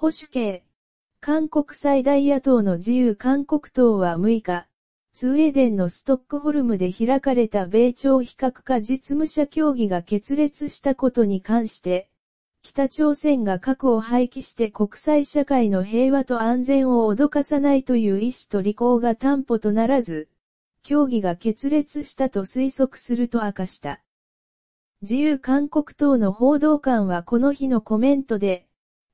保守系。韓国最大野党の自由韓国党は6日、スウェーデンのストックホルムで開かれた米朝比較化実務者協議が決裂したことに関して、北朝鮮が核を廃棄して国際社会の平和と安全を脅かさないという意思と履行が担保とならず、協議が決裂したと推測すると明かした。自由韓国党の報道官はこの日のコメントで、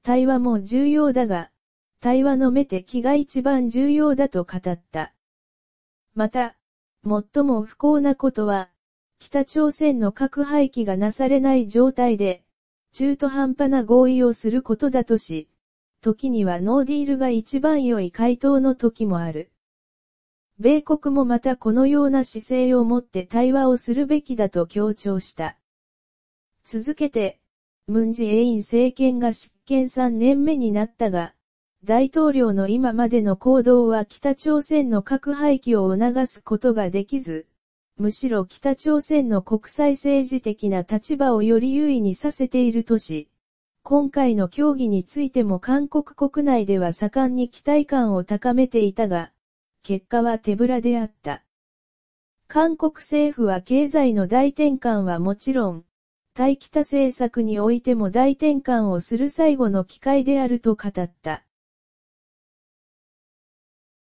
対話も重要だが、対話の目的が一番重要だと語った。また、最も不幸なことは、北朝鮮の核廃棄がなされない状態で、中途半端な合意をすることだとし、時にはノーディールが一番良い回答の時もある。米国もまたこのような姿勢を持って対話をするべきだと強調した。続けて、ムンジェイン政権が執権3年目になったが、大統領の今までの行動は北朝鮮の核廃棄を促すことができず、むしろ北朝鮮の国際政治的な立場をより優位にさせているとし、今回の協議についても韓国国内では盛んに期待感を高めていたが、結果は手ぶらであった。韓国政府は経済の大転換はもちろん、対北政策においても大転換をする最後の機会であると語った。